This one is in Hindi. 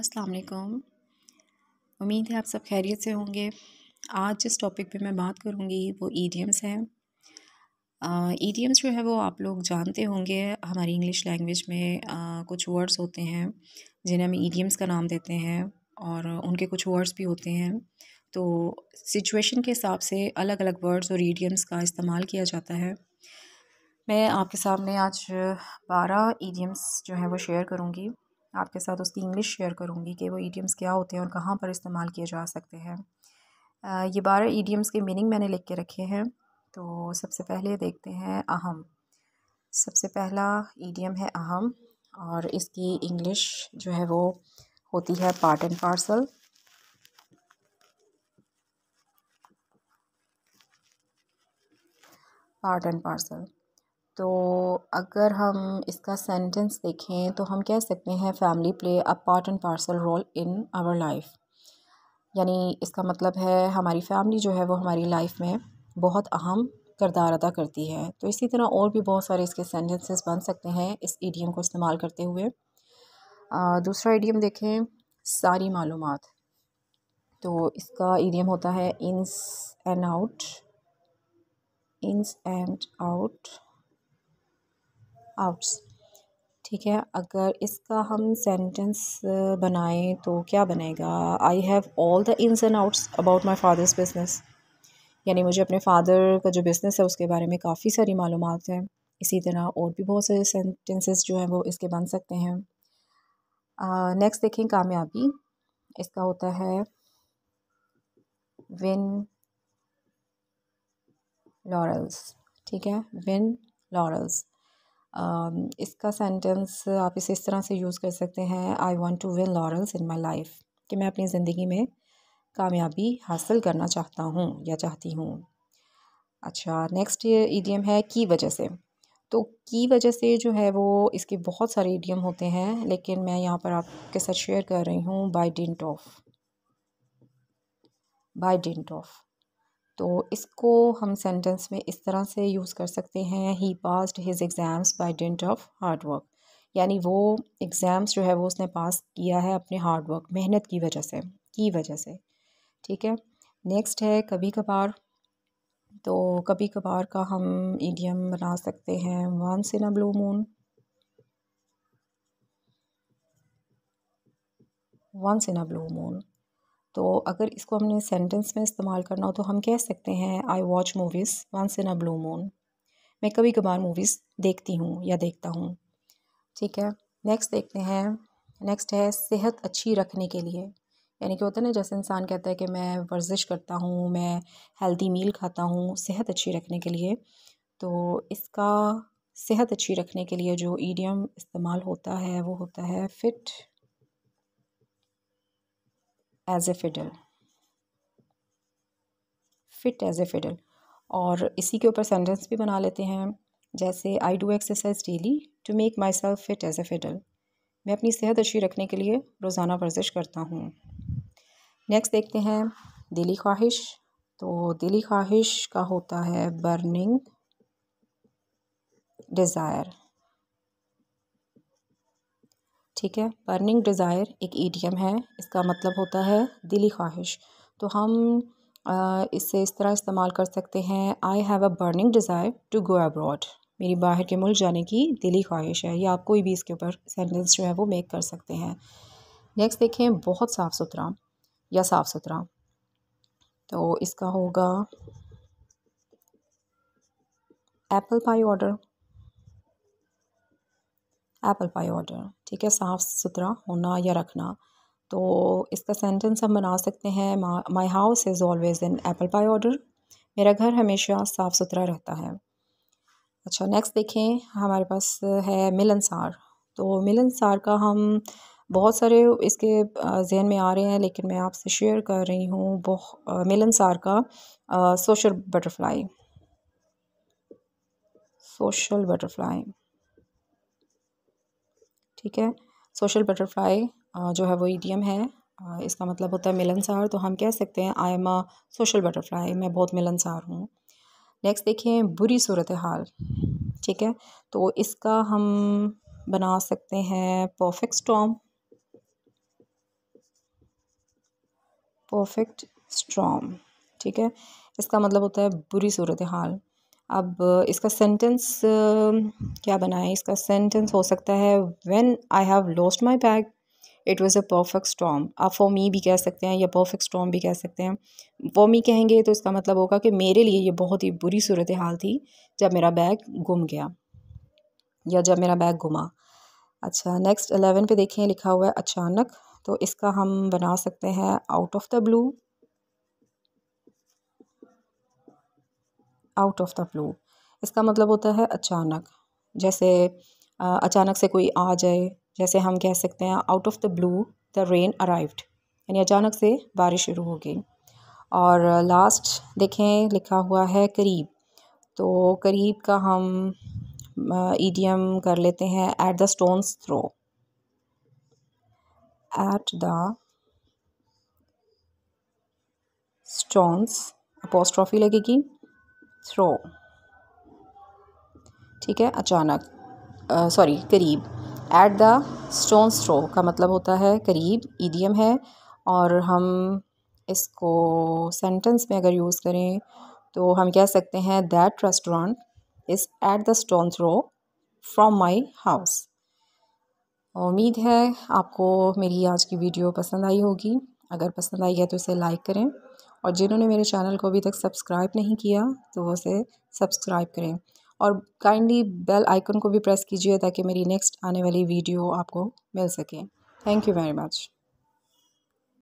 अस्सलाम वालेकुम उम्मीद है आप सब खैरियत से होंगे आज जिस टॉपिक पे मैं बात करूँगी वो ईडियम्स हैं ईडियम्स जो है वो आप लोग जानते होंगे हमारी इंग्लिश लैंग्वेज में आ, कुछ वर्ड्स होते हैं जिन्हें हम ईडियम्स का नाम देते हैं और उनके कुछ वर्ड्स भी होते हैं तो सिचुएशन के हिसाब से अलग अलग वर्ड्स और ईडियम्स का इस्तेमाल किया जाता है मैं आपके सामने आज बारह ईडियम्स जो हैं वो शेयर करूँगी आपके साथ उसकी इंग्लिश शेयर करूँगी कि वो ईडियम्स क्या होते हैं और कहाँ पर इस्तेमाल किए जा सकते हैं ये बारह ईडियम्स के मीनिंग मैंने लिख के रखे हैं तो सबसे पहले देखते हैं अहम सबसे पहला ईडियम है अहम और इसकी इंग्लिश जो है वो होती है part and parcel part and parcel तो अगर हम इसका सेंटेंस देखें तो हम कह सकते हैं family play a part and parcel role in our life यानी इसका मतलब है हमारी फैमिली जो है वो हमारी लाइफ में बहुत अहम करदार अदा करती है तो इसी तरह और भी बहुत सारे इसके सेंटेंसेस बन सकते हैं इस एडियम को इस्तेमाल करते हुए आ, दूसरा एडियम देखें सारी मालूम तो इसका एडियम होता है ins and out ins and out outs ठीक है अगर इसका हम सेंटेंस बनाएं तो क्या बनेगा I have all the ins and outs about my father's business यानी मुझे अपने फादर का जो बिज़नेस है उसके बारे में काफ़ी सारी मालूम हैं इसी तरह और भी बहुत सारे सेंटेंसेस जो हैं वो इसके बन सकते हैं नेक्स्ट देखें कामयाबी इसका होता है विन लॉरल्स ठीक है विन लॉरल्स Um, इसका सेंटेंस आप इसे इस तरह से यूज़ कर सकते हैं I want to win laurels in my life कि मैं अपनी ज़िंदगी में कामयाबी हासिल करना चाहता हूँ या चाहती हूँ अच्छा नेक्स्ट ये ईडीएम है की वजह से तो की वजह से जो है वो इसके बहुत सारे ईडीएम होते हैं लेकिन मैं यहाँ पर आपके साथ शेयर कर रही हूँ by dint of by dint of तो इसको हम सेंटेंस में इस तरह से यूज़ कर सकते हैं he passed his exams by dint of hard work यानी वो एग्ज़ाम्स जो है वो उसने पास किया है अपने हार्ड वर्क मेहनत की वजह से की वजह से ठीक है नेक्स्ट है कभी कभार तो कभी कभार का हम ईडियम बना सकते हैं once in a blue moon once in a blue moon तो अगर इसको हमने सेंटेंस में इस्तेमाल करना हो तो हम कह सकते हैं I watch movies once in a blue moon मैं कभी कभार मूवीज़ देखती हूँ या देखता हूँ ठीक है नेक्स्ट देखते हैं नेक्स्ट है सेहत अच्छी रखने के लिए यानी कि होता है ना जैसे इंसान कहता है कि मैं वर्जिश करता हूँ मैं हेल्दी मील खाता हूँ सेहत अच्छी रखने के लिए तो इसका सेहत अच्छी रखने के लिए जो ईडियम इस्तेमाल होता है वो होता है fit as a fiddle fit as a fiddle और इसी के ऊपर सेंटेंस भी बना लेते हैं जैसे I do exercise daily to make myself fit as a fiddle मैं अपनी सेहत अच्छी रखने के लिए रोज़ाना वर्जिश करता हूँ नेक्स्ट देखते हैं दिली ख्वाहिश तो दिली ख्वाहिश का होता है बर्निंग डिज़ायर ठीक है बर्निंग डिज़ायर एक ईडियम है इसका मतलब होता है दिली ख्वाहिश तो हम इससे इसे इस तरह इस्तेमाल कर सकते हैं I have a burning desire to go abroad मेरी बाहर के मुल्क जाने की दिली ख्वाहिश है या आप कोई भी इसके ऊपर सेंटेंस जो है वो मेक कर सकते हैं नेक्स्ट देखें बहुत साफ़ सुथरा या साफ़ सुथरा तो इसका होगा apple pie order apple pie order ठीक है साफ़ सुथरा होना या रखना तो इसका सेंटेंस हम बना सकते हैं my house is always in apple pie order मेरा घर हमेशा साफ़ सुथरा रहता है अच्छा नेक्स्ट देखें हमारे पास है मिलनसार तो मिलनसार का हम बहुत सारे इसके जहन में आ रहे हैं लेकिन मैं आपसे शेयर कर रही हूँ बहुत मिलनसार का सोशल बटरफ्लाई सोशल बटरफ्लाई ठीक है सोशल बटरफ्लाई जो है वो ईडियम है इसका मतलब होता है मिलनसार तो हम कह सकते हैं I am a social butterfly मैं बहुत मिलनसार हूँ नेक्स्ट देखें बुरी सूरत हाल ठीक है तो इसका हम बना सकते हैं परफेक्ट स्टॉम परफेक्ट स्ट्रॉम ठीक है इसका मतलब होता है बुरी सूरत हाल अब इसका सेंटेंस क्या बनाएं इसका सेंटेंस हो सकता है when I have lost my bag it was a perfect storm आप फॉर मी भी कह सकते हैं या परफेक्ट स्टॉम भी कह सकते हैं फॉर मी कहेंगे तो इसका मतलब होगा कि मेरे लिए ये बहुत ही बुरी सूरत हाल थी जब मेरा बैग गुम गया या जब मेरा बैग घुमा अच्छा नेक्स्ट अलेवन पे देखें लिखा हुआ है अचानक तो इसका हम बना सकते हैं out of the blue out of the blue इसका मतलब होता है अचानक जैसे अचानक से कोई आ जाए जैसे हम कह सकते हैं out of the blue the rain arrived यानी अचानक से बारिश शुरू हो गई और लास्ट देखें लिखा हुआ है करीब तो करीब का हम ईडीएम कर लेते हैं at the stone's throw at the stone's apostrophe लगेगी थ्रो ठीक है अचानक सॉरी करीब एट द स्टोन थ्रो का मतलब होता है करीब ईडियम है और हम इसको सेंटेंस में अगर यूज़ करें तो हम कह सकते हैं that restaurant is at the stone throw from my house उम्मीद है आपको मेरी आज की वीडियो पसंद आई होगी अगर पसंद आई है तो इसे लाइक करें और जिन्होंने मेरे चैनल को अभी तक सब्सक्राइब नहीं किया तो वो उसे सब्सक्राइब करें और काइंडली बेल आइकन को भी प्रेस कीजिए ताकि मेरी नेक्स्ट आने वाली वीडियो आपको मिल सके थैंक यू वेरी मच